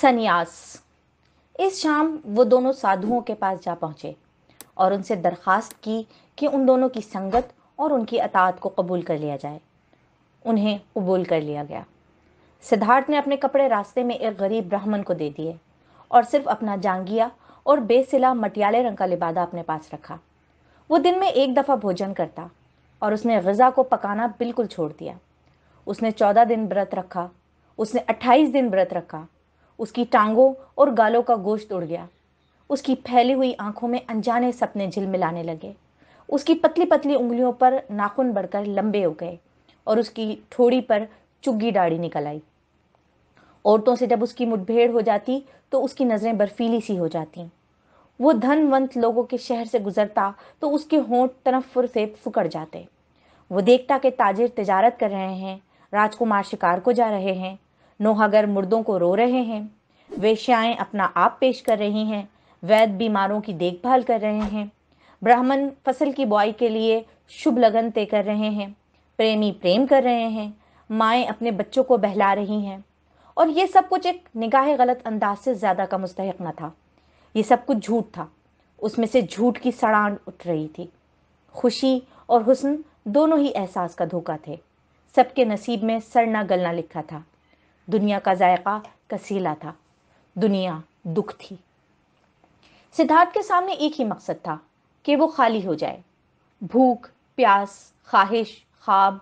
सन्यास इस शाम वो दोनों साधुओं के पास जा पहुँचे और उनसे दरख्वास्त की कि उन दोनों की संगत और उनकी अतात को कबूल कर लिया जाए उन्हें कबूल कर लिया गया सिद्धार्थ ने अपने कपड़े रास्ते में एक गरीब ब्राह्मण को दे दिए और सिर्फ अपना जांगिया और बेसिला मटियाले रंग का लिबादा अपने पास रखा वो दिन में एक दफ़ा भोजन करता और उसने गज़ा को पकाना बिल्कुल छोड़ दिया उसने चौदह दिन व्रत रखा उसने अट्ठाईस दिन व्रत रखा उसकी टांगों और गालों का गोश्त उड़ गया उसकी फैली हुई आंखों में अनजाने सपने झिलमिलाने लगे उसकी पतली पतली उंगलियों पर नाखून बढ़कर लंबे हो गए और उसकी ठोड़ी पर चुग्गी दाढ़ी निकल आई औरतों से जब उसकी मुठभेड़ हो जाती तो उसकी नज़रें बर्फीली सी हो जाती वो धनवंत लोगों के शहर से गुजरता तो उसके होंठ तनफुर से फुकड़ जाते वो देखता कि ताजिर तजारत कर रहे हैं राजकुमार शिकार को जा रहे हैं नोहागर मुर्दों को रो रहे हैं वेश्याएं अपना आप पेश कर रही हैं वैद बीमारों की देखभाल कर रहे हैं ब्राह्मण फसल की बुआई के लिए शुभ लगन तय कर रहे हैं प्रेमी प्रेम कर रहे हैं माएँ अपने बच्चों को बहला रही हैं और ये सब कुछ एक निगाह गलत अंदाज से ज़्यादा का मुस्तक न था ये सब कुछ झूठ था उसमें से झूठ की सड़ान उठ रही थी खुशी और हुस्न दोनों ही एहसास का धोखा थे सबके नसीब में सड़ना गलना लिखा था दुनिया का जायका कसीला था दुनिया दुख थी सिद्धार्थ के सामने एक ही मकसद था कि वो खाली हो जाए भूख प्यास ख्वाहिश ख्वाब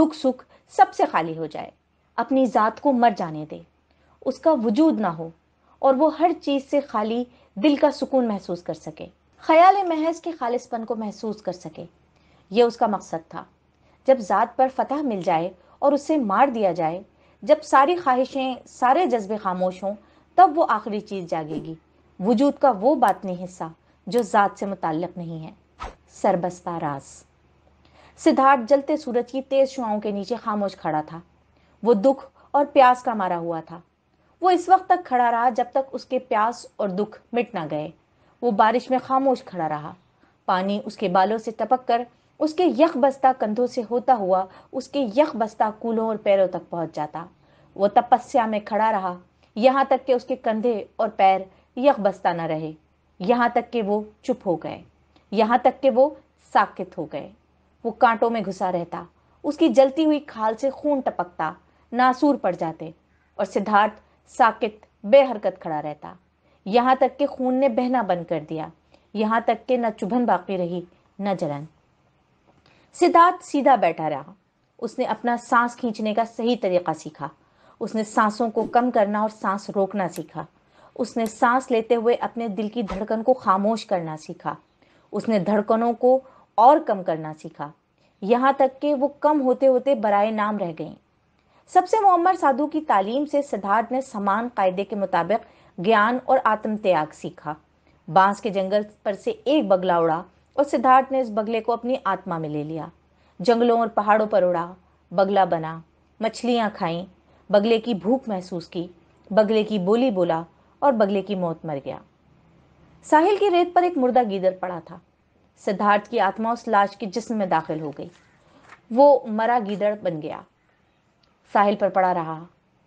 दुख सुख सबसे खाली हो जाए अपनी ज़ात को मर जाने दे उसका वजूद ना हो और वो हर चीज़ से खाली दिल का सुकून महसूस कर सके ख्याल महज के खालिसपन को महसूस कर सके ये उसका मकसद था जब ज़ात पर फतह मिल जाए और उससे मार दिया जाए जब सारी ख्वाहिशें सारे जज्बे खामोश हों तब वो आखिरी चीज़ जागेगी वजूद का वो बातनी हिस्सा जो ज़ात से मुतक़ नहीं है सरबस्ता रास सिद्धार्थ जलते सूरज की तेज़ शुआओं के नीचे खामोश खड़ा था वो दुख और प्यास का मारा हुआ था वो इस वक्त तक खड़ा रहा जब तक उसके प्यास और दुख मिट ना गए वो बारिश में खामोश खड़ा रहा पानी उसके बालों से टपक कर उसके यख बस्ता कंधों से होता हुआ उसके यख बस्ता कूलों और पैरों तक पहुंच जाता वो तपस्या में खड़ा रहा यहाँ तक कि उसके कंधे और पैर यख बस्ता न रहे यहाँ तक कि वो चुप हो गए यहाँ तक कि वो साकित हो गए वो कांटों में घुसा रहता उसकी जलती हुई खाल से खून टपकता नासूर पड़ जाते और सिद्धार्थ साकित बेहरकत खड़ा रहता यहाँ तक कि खून ने बहना बंद कर दिया यहाँ तक कि न चुभन बाकी रही न जलन सिद्धार्थ सीधा बैठा रहा उसने अपना सांस खींचने का सही तरीका सीखा उसने सांसों को कम करना और सांस रोकना सीखा उसने सांस लेते हुए अपने दिल की धड़कन को खामोश करना सीखा उसने धड़कनों को और कम करना सीखा यहाँ तक कि वो कम होते होते बरए नाम रह गईं सबसे मोहम्मद साधु की तालीम से सिद्धार्थ ने समान कायदे के मुताबिक ज्ञान और आत्म त्याग सीखा बांस के जंगल पर से एक बगला उड़ा और सिद्धार्थ ने इस बगले को अपनी आत्मा में ले लिया जंगलों और पहाड़ों पर उड़ा बगला बना मछलियाँ खाई बगले की भूख महसूस की बगले की बोली बोला और बगले की मौत मर गया साहिल की रेत पर एक मुर्दा गीदर पड़ा था सिद्धार्थ की आत्मा उस लाश के जिस्म में दाखिल हो गई वो मरा गीदड़ बन गया साहिल पर पड़ा रहा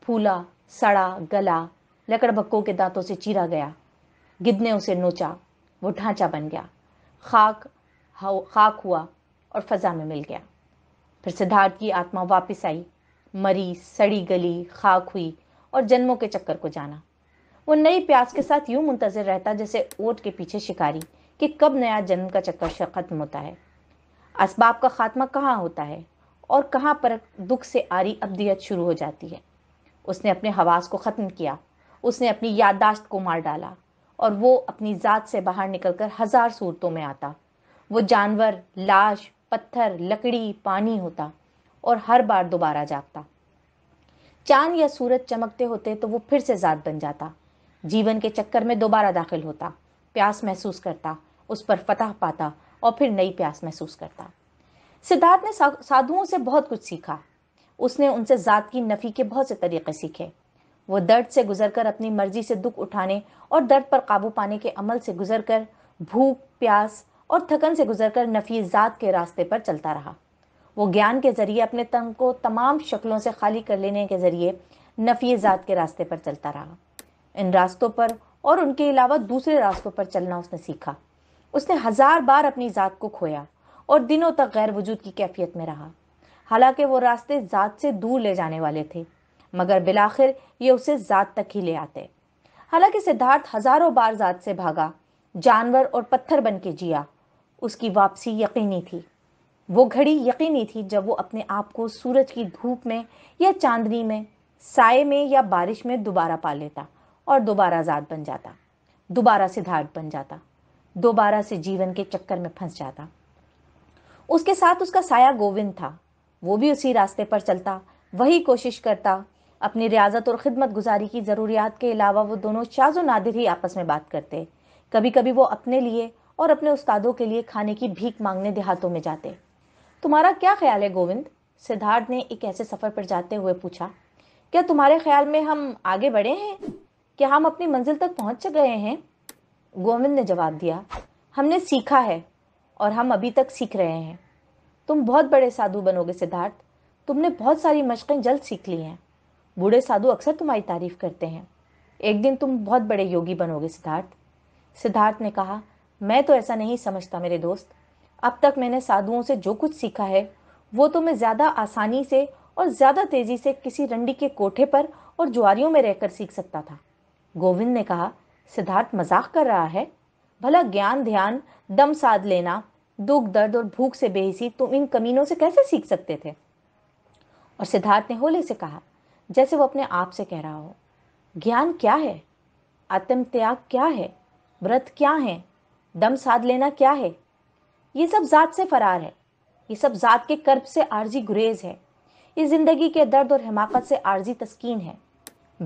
फूला सड़ा गला लकड़बक्कों के दांतों से चीरा गया गिद्ध ने उसे नोचा वो ढांचा बन गया खाक खाक हुआ और फ़जा में मिल गया फिर सिद्धार्थ की आत्मा वापस आई मरी सड़ी गली खाक हुई और जन्मों के चक्कर को जाना वो नई प्यास के साथ यूं मुंतजर रहता जैसे ओट के पीछे शिकारी कि कब नया जन्म का चक्कर ख़त्म होता है असबाब का खात्मा कहाँ होता है और कहाँ पर दुख से आरी अब्दियत शुरू हो जाती है उसने अपने हवास को ख़त्म किया उसने अपनी याददाश्त को मार डाला और वो अपनी ज़ात से बाहर निकलकर हजार सूरतों में आता वो जानवर लाश पत्थर लकड़ी पानी होता और हर बार दोबारा जागता चांद या सूरज चमकते होते तो वो फिर से ज़ात बन जाता जीवन के चक्कर में दोबारा दाखिल होता प्यास महसूस करता उस पर फतह पाता और फिर नई प्यास महसूस करता सिद्धार्थ ने साधुओं से बहुत कुछ सीखा उसने उनसे ज़ात की नफ़ी के बहुत से तरीक़े सीखे वो दर्द से गुजरकर अपनी मर्जी से दुख उठाने और दर्द पर काबू पाने के अमल से गुजरकर भूख प्यास और थकन से गुजरकर नफीजात के रास्ते पर चलता रहा वो ज्ञान के जरिए अपने तन को तमाम शक्लों से खाली कर लेने के जरिए नफीजात के रास्ते पर चलता रहा इन रास्तों पर और उनके अलावा दूसरे रास्तों पर चलना उसने सीखा उसने हजार बार अपनी ज़ात को खोया और दिनों तक गैर वजूद की कैफियत में रहा हालांकि वो रास्ते ज़ात से दूर ले जाने वाले थे मगर बिलाखिर ये उसे ज़ात तक ही ले आते हालांकि सिद्धार्थ हज़ारों बार ज़ात से भागा जानवर और पत्थर बन के जिया उसकी वापसी यकीनी थी वो घड़ी यकीनी थी जब वो अपने आप को सूरज की धूप में या चांदनी में साय में या बारिश में दोबारा पा लेता और दोबारा जात बन जाता दोबारा सिद्धार्थ बन जाता दोबारा से जीवन के चक्कर में फंस जाता उसके साथ उसका साया गोविंद था वो भी उसी रास्ते पर चलता वही कोशिश करता अपनी रियाजत और खिदमत गुजारी की ज़रूरियात के अलावा वो दोनों शाजो नादिर ही आपस में बात करते कभी कभी वो अपने लिए और अपने उस्तादों के लिए खाने की भीख मांगने देहातों में जाते तुम्हारा क्या ख्याल है गोविंद सिद्धार्थ ने एक ऐसे सफ़र पर जाते हुए पूछा क्या तुम्हारे ख्याल में हम आगे बढ़े हैं क्या हम अपनी मंजिल तक पहुंच गए हैं गोविंद ने जवाब दिया हमने सीखा है और हम अभी तक सीख रहे हैं तुम बहुत बड़े साधु बनोगे सिद्धार्थ तुमने बहुत सारी मशक़ें जल्द सीख ली हैं बूढ़े साधु अक्सर तुम्हारी तारीफ करते हैं एक दिन तुम बहुत बड़े योगी बनोगे सिद्धार्थ सिद्धार्थ ने कहा मैं तो ऐसा नहीं समझता मेरे दोस्त अब तक मैंने साधुओं से जो कुछ सीखा है वो तो मैं ज़्यादा आसानी से और ज़्यादा तेज़ी से किसी रंडी के कोठे पर और जुआरियों में रहकर सीख सकता था गोविंद ने कहा सिद्धार्थ मजाक कर रहा है भला ज्ञान ध्यान दम साध लेना दुख दर्द और भूख से बेहिसी तुम इन कमीनों से कैसे सीख सकते थे और सिद्धार्थ ने होले से कहा जैसे वो अपने आप से कह रहा हो ज्ञान क्या है आत्म त्याग क्या है व्रत क्या है दम साध लेना क्या है ये सब जात से फरार है ये सब जात के कर्ब से आर्जी गुरेज है ये जिंदगी के दर्द और हिमाकत से आर्जी तस्कीन है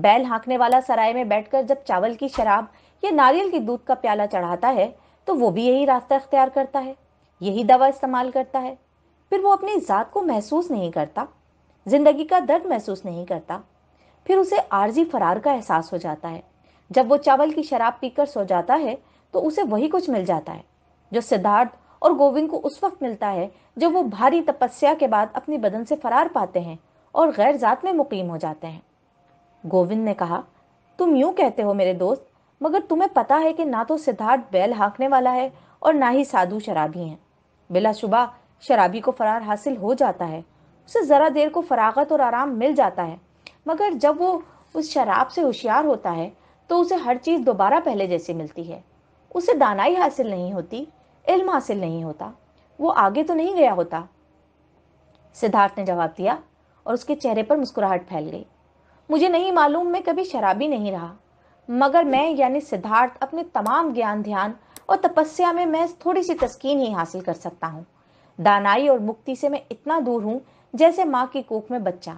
बैल हाँकने वाला सराय में बैठकर जब चावल की शराब या नारियल के दूध का प्याला चढ़ाता है तो वो भी यही रास्ता अख्तियार करता है यही दवा इस्तेमाल करता है फिर वो अपनी ज़ात को महसूस नहीं करता जिंदगी का दर्द महसूस नहीं करता फिर उसे आरजी फरार का एहसास हो जाता है जब वो चावल की शराब पीकर सो जाता है तो उसे वही कुछ मिल जाता है जो सिद्धार्थ और गोविंद को उस वक्त मिलता है जब वो भारी तपस्या के बाद अपने बदन से फरार पाते हैं और गैर जात में मुकीम हो जाते हैं गोविंद ने कहा तुम यूं कहते हो मेरे दोस्त मगर तुम्हें पता है कि ना तो सिद्धार्थ बैल हाँकने वाला है और ना ही साधु शराबी हैं बिलाशुबा शराबी को फरार हासिल हो जाता है उसे ज़रा देर को फरागत और आराम मिल जाता है मगर जब वो उस शराब से होशियार होता है तो उसे हर चीज़ दोबारा पहले जैसी मिलती है उसे दानाई हासिल नहीं होती इल्म हासिल नहीं होता वो आगे तो नहीं गया होता सिद्धार्थ ने जवाब दिया और उसके चेहरे पर मुस्कुराहट फैल गई मुझे नहीं मालूम मैं कभी शराबी नहीं रहा मगर मैं यानी सिद्धार्थ अपने तमाम ज्ञान ध्यान और तपस्या में मैं थोड़ी सी तस्कीन ही हासिल कर सकता हूँ दानाई और मुक्ति से मैं इतना दूर हूँ जैसे माँ की कोख में बच्चा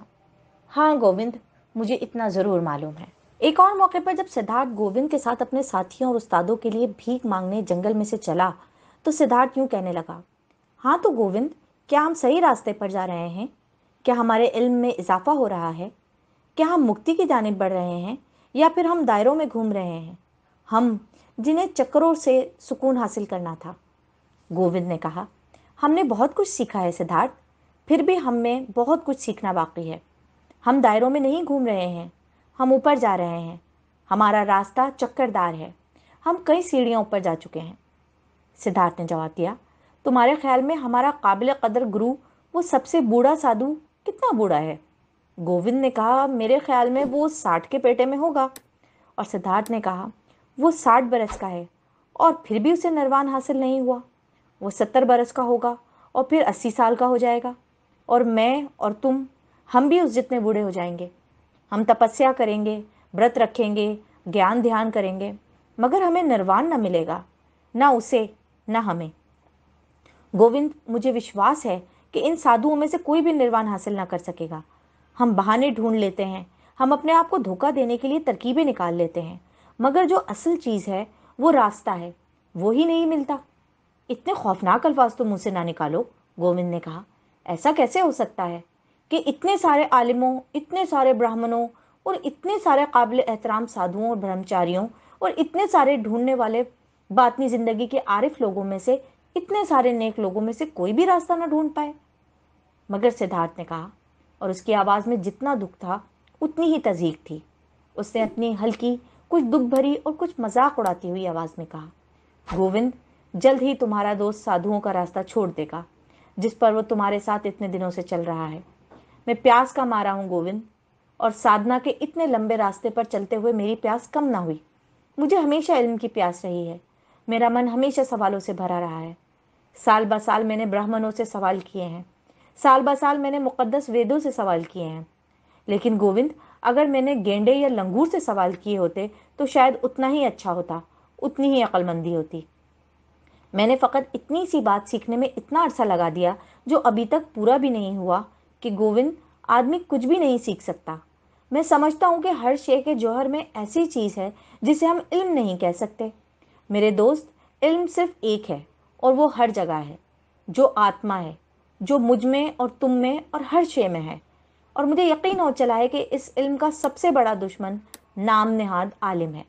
हाँ गोविंद मुझे इतना ज़रूर मालूम है एक और मौके पर जब सिद्धार्थ गोविंद के साथ अपने साथियों और उस्तादों के लिए भीख मांगने जंगल में से चला तो सिद्धार्थ यूँ कहने लगा हाँ तो गोविंद क्या हम सही रास्ते पर जा रहे हैं क्या हमारे इल्म में इजाफा हो रहा है क्या हम मुक्ति की जानब बढ़ रहे हैं या फिर हम दायरों में घूम रहे हैं हम जिन्हें चक्रों से सुकून हासिल करना था गोविंद ने कहा हमने बहुत कुछ सीखा है सिद्धार्थ फिर भी हम में बहुत कुछ सीखना बाकी है हम दायरों में नहीं घूम रहे हैं हम ऊपर जा रहे हैं हमारा रास्ता चक्करदार है हम कई सीढ़ियाँ ऊपर जा चुके हैं सिद्धार्थ ने जवाब दिया तुम्हारे ख्याल में हमारा काबिल कदर गुरु वो सबसे बूढ़ा साधु कितना बूढ़ा है गोविंद ने कहा मेरे ख्याल में वो साठ के पेटे में होगा और सिद्धार्थ ने कहा वो साठ बरस का है और फिर भी उसे निर्वाण हासिल नहीं हुआ वो सत्तर बरस का होगा और फिर अस्सी साल का हो जाएगा और मैं और तुम हम भी उस जितने बूढ़े हो जाएंगे हम तपस्या करेंगे व्रत रखेंगे ज्ञान ध्यान करेंगे मगर हमें निर्वाण न मिलेगा ना उसे ना हमें गोविंद मुझे विश्वास है कि इन साधुओं में से कोई भी निर्वाण हासिल ना कर सकेगा हम बहाने ढूंढ लेते हैं हम अपने आप को धोखा देने के लिए तरकीबें निकाल लेते हैं मगर जो असल चीज़ है वो रास्ता है वो ही नहीं मिलता इतने खौफनाक अल्फाज तो मुझसे ना निकालो गोविंद ने कहा ऐसा कैसे हो सकता है कि इतने सारे आलिमों इतने सारे ब्राह्मणों और इतने सारे काबिल एहतराम साधुओं और ब्रह्मचारियों और इतने सारे ढूंढने वाले बातनी ज़िंदगी के आरिफ लोगों में से इतने सारे नेक लोगों में से कोई भी रास्ता ना ढूंढ पाए मगर सिद्धार्थ ने कहा और उसकी आवाज़ में जितना दुख था उतनी ही तजीक थी उसने अपनी हल्की कुछ दुख भरी और कुछ मजाक उड़ाती हुई आवाज़ में कहा गोविंद जल्द ही तुम्हारा दोस्त साधुओं का रास्ता छोड़ देगा जिस पर वो तुम्हारे साथ इतने दिनों से चल रहा है मैं प्यास का मारा हूँ गोविंद और साधना के इतने लंबे रास्ते पर चलते हुए मेरी प्यास कम ना हुई मुझे हमेशा इल्म की प्यास रही है मेरा मन हमेशा सवालों से भरा रहा है साल ब साल मैंने ब्राह्मणों से सवाल किए हैं साल ब साल मैंने मुकदस वेदों से सवाल किए हैं लेकिन गोविंद अगर मैंने गेंडे या लंगूर से सवाल किए होते तो शायद उतना ही अच्छा होता उतनी ही अक्लमंदी होती मैंने फ़कत इतनी सी बात सीखने में इतना अरसा लगा दिया जो अभी तक पूरा भी नहीं हुआ कि गोविंद आदमी कुछ भी नहीं सीख सकता मैं समझता हूँ कि हर शे के जौहर में ऐसी चीज़ है जिसे हम इल्म नहीं कह सकते मेरे दोस्त इल्म सिर्फ एक है और वो हर जगह है जो आत्मा है जो मुझ में और तुम में और हर शे में है और मुझे यकीन हो चला है कि इस इल्म का सबसे बड़ा दुश्मन नाम नहाद आलिम है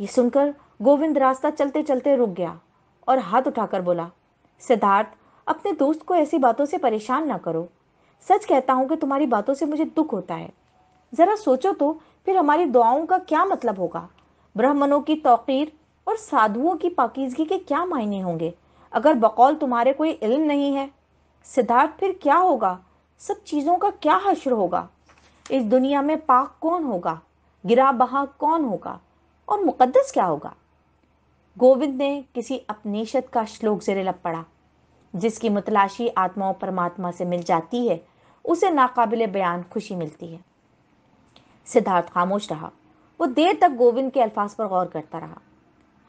ये सुनकर गोविंद रास्ता चलते चलते रुक गया और हाथ उठाकर बोला सिद्धार्थ अपने दोस्त को ऐसी बातों से परेशान ना करो सच कहता हूँ कि तुम्हारी बातों से मुझे दुख होता है ज़रा सोचो तो फिर हमारी दुआओं का क्या मतलब होगा ब्राह्मणों की तौकीर और साधुओं की पाकिजगी के क्या मायने होंगे अगर बकौल तुम्हारे कोई इल्म नहीं है सिद्धार्थ फिर क्या होगा सब चीज़ों का क्या हश्र होगा इस दुनिया में पाक कौन होगा गिरा बहा कौन होगा और मुकद्दस क्या होगा गोविंद ने किसी अपनिषद का श्लोक जेर पढ़ा जिसकी मुतलाशी आत्माओं परमात्मा से मिल जाती है उसे नाकाबिल बयान खुशी मिलती है सिद्धार्थ खामोश रहा वो देर तक गोविंद के अल्फाज पर गौर करता रहा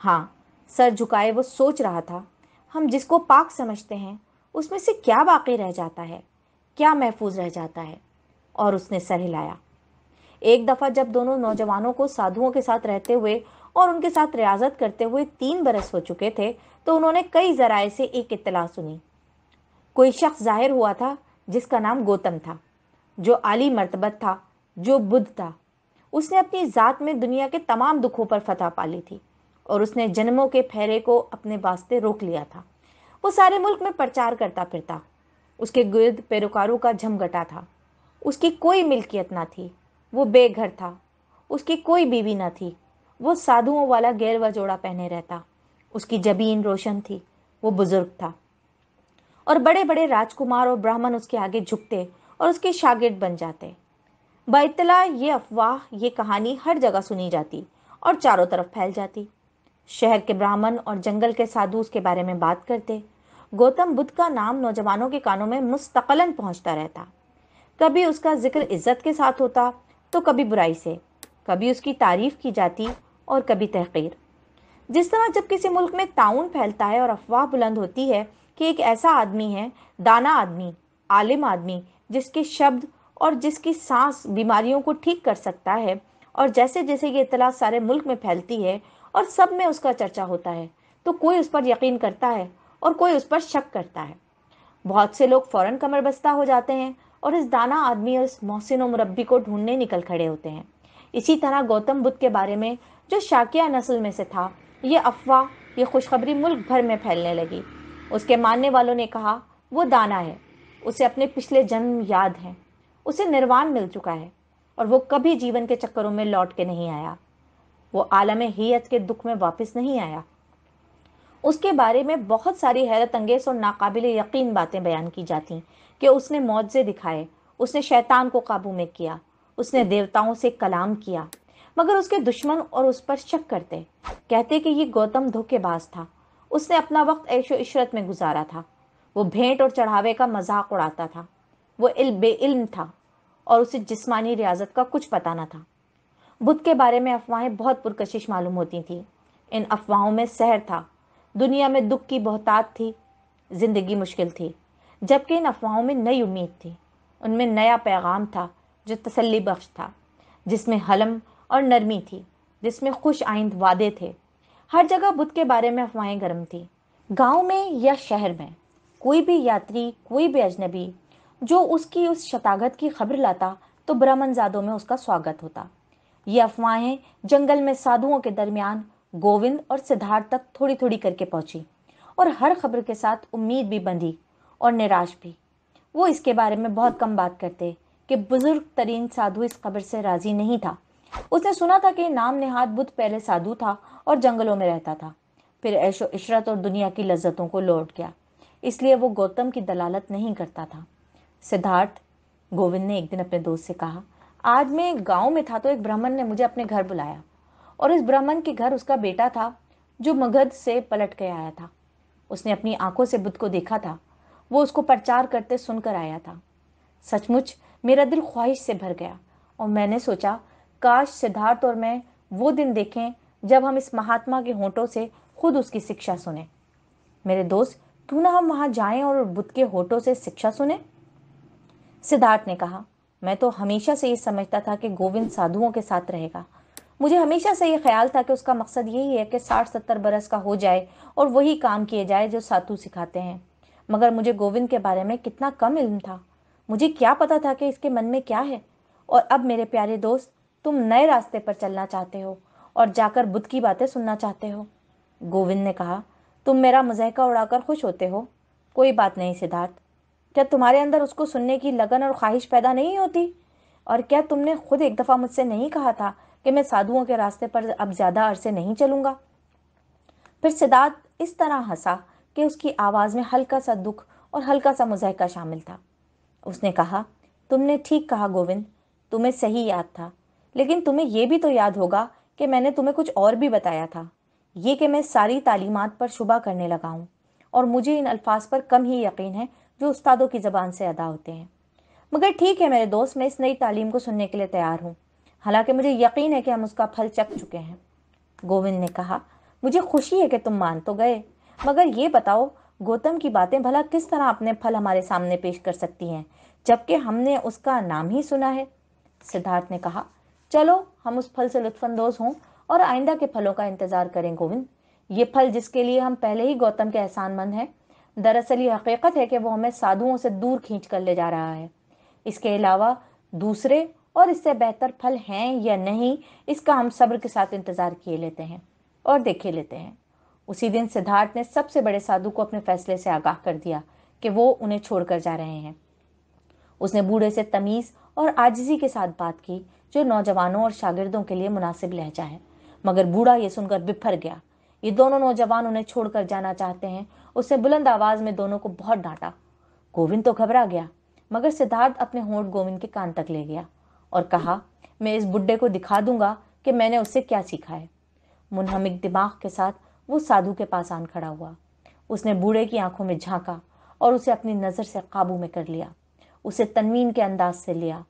हाँ सर झुकाए वो सोच रहा था हम जिसको पाक समझते हैं उसमें से क्या बाकी रह जाता है क्या महफूज रह जाता है और उसने सर हिलाया एक दफ़ा जब दोनों नौजवानों को साधुओं के साथ रहते हुए और उनके साथ रियाजत करते हुए तीन बरस हो चुके थे तो उन्होंने कई जराए से एक इतला सुनी कोई शख्स जाहिर हुआ था जिसका नाम गौतम था जो आली मरतबत था जो बुद्ध था उसने अपनी ज़ात में दुनिया के तमाम दुखों पर फतह पाली थी और उसने जन्मों के फेरे को अपने वास्ते रोक लिया था वो सारे मुल्क में प्रचार करता फिरता उसके गिर्द पैरोकारों का झमघटा था उसकी कोई मिल्कियत ना थी वो बेघर था उसकी कोई बीवी ना थी वो साधुओं वाला गैर वजोड़ा पहने रहता उसकी जबीन रोशन थी वो बुजुर्ग था और बड़े बड़े राजकुमार और ब्राह्मण उसके आगे झुकते और उसके शागिर्द बन जाते बैतला ये अफवाह ये कहानी हर जगह सुनी जाती और चारों तरफ फैल जाती शहर के ब्राह्मण और जंगल के साधु उसके बारे में बात करते गौतम बुद्ध का नाम नौजवानों के कानों में मुस्तकलन पहुंचता रहता कभी उसका जिक्र इज्जत के साथ होता तो कभी बुराई से कभी उसकी तारीफ की जाती और कभी तहकीर जिस तरह जब किसी मुल्क में ताउन फैलता है और अफवाह बुलंद होती है कि एक ऐसा आदमी है दाना आदमी आलिम आदमी जिसके शब्द और जिसकी सांस बीमारियों को ठीक कर सकता है और जैसे जैसे ये इतला सारे मुल्क में फैलती है और सब में उसका चर्चा होता है तो कोई उस पर यकीन करता है और कोई उस पर शक करता है बहुत से लोग फ़ौरन कमर बस्ता हो जाते हैं और इस दाना आदमी और इस मोहसिन मुरबी को ढूंढने निकल खड़े होते हैं इसी तरह गौतम बुद्ध के बारे में जो शाकिया नस्ल में से था ये अफवाह ये खुशखबरी मुल्क भर में फैलने लगी उसके मानने वालों ने कहा वो दाना है उसे अपने पिछले जन्म याद हैं उसे निर्वाण मिल चुका है और वो कभी जीवन के चक्करों में लौट के नहीं आया वो आलम हीयत के दुख में वापस नहीं आया उसके बारे में बहुत सारी हैरत अंगेज और नाकाबिल यकीन बातें बयान की जाती कि उसने मौजे दिखाए उसने शैतान को काबू में किया उसने देवताओं से कलाम किया मगर उसके दुश्मन और उस पर शक करते कहते कि ये गौतम धोखेबाज था उसने अपना वक्त ऐशो इशरत में गुजारा था वो भेंट और चढ़ावे का मजाक उड़ाता था वो इल्म था और उसे जिस्मानी रियाजत का कुछ पता न था बुध के बारे में अफवाहें बहुत पुरकशिश मालूम होती थी इन अफवाहों में सहर था दुनिया में दुख की बहुतात थी जिंदगी मुश्किल थी जबकि इन अफवाहों में नई उम्मीद थी उनमें नया पैगाम था जो तसल्ली बख्श था जिसमें हलम और नरमी थी जिसमें खुश आइंद वादे थे हर जगह बुद्ध के बारे में अफवाहें गर्म थी गांव में या शहर में कोई भी यात्री कोई भी अजनबी जो उसकी उस शतागत की खबर लाता तो ब्राह्मण जादों में उसका स्वागत होता ये अफवाहें जंगल में साधुओं के दरमियान गोविंद और सिद्धार्थ तक थोड़ी थोड़ी करके पहुंची और हर खबर के साथ उम्मीद भी बंधी और निराश भी वो इसके बारे में बहुत कम बात करते कि बुजुर्ग तरीन साधु इस खबर से राजी नहीं था उसने सुना था कि नाम नेहाद बुद्ध पहले साधु था और जंगलों में रहता था फिर ऐशो इशरत और दुनिया की लज्जतों को लौट गया इसलिए वो गौतम की दलालत नहीं करता था सिद्धार्थ गोविंद ने एक दिन अपने दोस्त से कहा आज मैं गांव में था तो एक ब्राह्मण ने मुझे अपने घर बुलाया और इस ब्राह्मण के घर उसका बेटा था जो मगध से पलट के आया था उसने अपनी आंखों से बुद्ध को देखा था वो उसको प्रचार करते सुनकर आया था सचमुच मेरा दिल ख्वाहिश से भर गया और मैंने सोचा काश सिद्धार्थ और मैं वो दिन देखें जब हम इस महात्मा के होठों से खुद उसकी शिक्षा सुने मेरे दोस्त क्यों ना हम वहां जाएं और बुद्ध के होठों से शिक्षा सुने सिद्धार्थ ने कहा मैं तो हमेशा से ये समझता था कि गोविंद साधुओं के साथ रहेगा मुझे हमेशा से ये ख्याल था कि उसका मकसद यही है कि साठ सत्तर बरस का हो जाए और वही काम किए जाए जो साधु सिखाते हैं मगर मुझे गोविंद के बारे में कितना कम इल्म था मुझे क्या पता था कि इसके मन में क्या है और अब मेरे प्यारे दोस्त तुम नए रास्ते पर चलना चाहते हो और जाकर बुद्ध की बातें सुनना चाहते हो गोविंद ने कहा तुम मेरा मजहका उड़ाकर खुश होते हो कोई बात नहीं सिद्धार्थ क्या तुम्हारे अंदर उसको सुनने की लगन और ख्वाहिश पैदा नहीं होती और क्या तुमने खुद एक दफ़ा मुझसे नहीं कहा था कि मैं साधुओं के रास्ते पर अब ज़्यादा अरसे नहीं चलूंगा फिर सिद्धार्थ इस तरह हंसा कि उसकी आवाज़ में हल्का सा दुख और हल्का सा मुजहका शामिल था उसने कहा तुमने ठीक कहा गोविंद तुम्हें सही याद था लेकिन तुम्हें यह भी तो याद होगा कि मैंने तुम्हें कुछ और भी बताया था ये कि मैं सारी तालीमत पर शुबा करने लगा हूँ और मुझे इन अल्फाज पर कम ही यकीन है जो उस्तादों की ज़बान से अदा होते हैं मगर ठीक है मेरे दोस्त मैं इस नई तालीम को सुनने के लिए तैयार हूँ हालांकि मुझे यकीन है कि हम उसका फल चख चुके हैं गोविंद ने कहा मुझे खुशी है कि तुम मान तो गए मगर ये बताओ गौतम की बातें भला किस तरह अपने फल हमारे सामने पेश कर सकती हैं जबकि हमने उसका नाम ही सुना है सिद्धार्थ ने कहा चलो हम उस फल से लुत्फानंदोज हों और आइंदा के फलों का इंतजार करें गोविंद ये फल जिसके लिए हम पहले ही गौतम के एहसानमंद हैं दरअसल ये हकीकत है कि वो हमें साधुओं से दूर खींच कर ले जा रहा है इसके अलावा दूसरे और इससे बेहतर फल हैं या नहीं इसका हम सब्र के साथ इंतज़ार किए लेते हैं और देखे लेते हैं उसी दिन सिद्धार्थ ने सबसे बड़े साधु को अपने फैसले से आगाह कर दिया कि वो उन्हें छोड़कर जा रहे हैं उसने बूढ़े से तमीज़ और आजिजी के साथ बात की जो नौजवानों और शागिर्दों के लिए मुनासिब लहजा है मगर बूढ़ा ये सुनकर बिफर गया ये दोनों नौजवान उन्हें छोड़कर जाना चाहते हैं उसने बुलंद आवाज में दोनों को बहुत डांटा गोविंद तो घबरा गया मगर सिद्धार्थ अपने होंठ गोविंद के कान तक ले गया और कहा मैं इस बुढ़े को दिखा दूंगा कि मैंने उससे क्या सीखा है मुनहमिक दिमाग के साथ वो साधु के पास आन खड़ा हुआ उसने बूढ़े की आंखों में झांका और उसे अपनी नज़र से काबू में कर लिया उसे तनवीन के अंदाज से लिया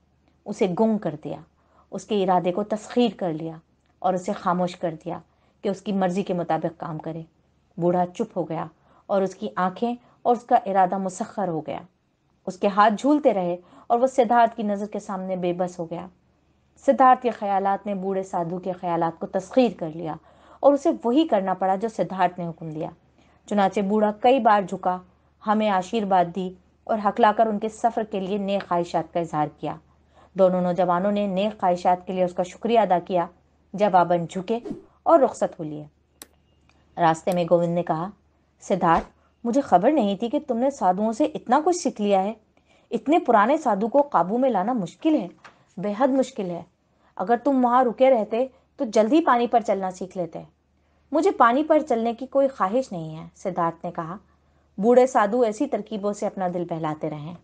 उसे गुंग कर दिया उसके इरादे को तस्खीर कर लिया और उसे खामोश कर दिया कि उसकी मर्ज़ी के मुताबिक काम करे बूढ़ा चुप हो गया और उसकी आंखें और उसका इरादा मुसखर हो गया उसके हाथ झूलते रहे और वह सिद्धार्थ की नज़र के सामने बेबस हो गया सिद्धार्थ के ख्याल ने बूढ़े साधु के ख्याल को तस्खीर कर लिया और उसे वही करना पड़ा जो सिद्धार्थ ने हुक्म दिया चुनाचे बूढ़ा कई बार झुका हमें आशीर्वाद दी और हकलाकर उनके सफ़र के लिए नए ख्वाहिशात का इजहार किया दोनों नौजवानों ने नेक ख्वाहिशात के लिए उसका शुक्रिया अदा किया जवाबन झुके और रुखसत हो लिए रास्ते में गोविंद ने कहा सिद्धार्थ मुझे खबर नहीं थी कि तुमने साधुओं से इतना कुछ सीख लिया है इतने पुराने साधु को काबू में लाना मुश्किल है बेहद मुश्किल है अगर तुम वहां रुके रहते तो जल्दी पानी पर चलना सीख लेते मुझे पानी पर चलने की कोई ख्वाहिश नहीं है सिद्धार्थ ने कहा बूढ़े साधु ऐसी तरकीबों से अपना दिल बहलाते रहें